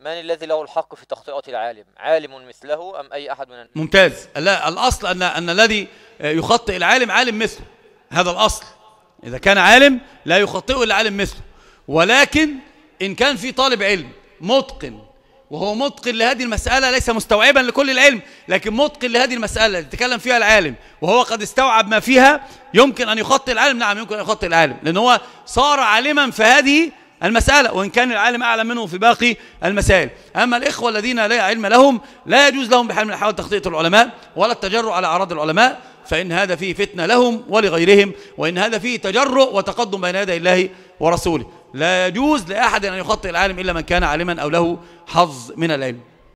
من الذي له الحق في تخطئة العالم عالم مثله أم أي أحد من الناس ممتاز لا الأصل أن, أن الذي يخطئ العالم عالم مثله هذا الأصل إذا كان عالم لا يخطئه إلا عالم مثله ولكن إن كان في طالب علم متقن وهو متقن لهذه المسألة ليس مستوعبا لكل العلم لكن متقن لهذه المسألة التي تكلم فيها العالم وهو قد استوعب ما فيها يمكن أن يخطئ العالم نعم يمكن أن يخطئ العالم لأن هو صار عالما في هذه المسألة وإن كان العالم أعلم منه في باقي المسائل أما الإخوة الذين لا علم لهم لا يجوز لهم بحال من الأحوال تخطية العلماء ولا التجرؤ على أعراض العلماء فإن هذا فيه فتنة لهم ولغيرهم وإن هذا فيه تجرؤ وتقدم بين يدي الله ورسوله لا يجوز لأحد أن يخطئ العالم إلا من كان عالما أو له حظ من العلم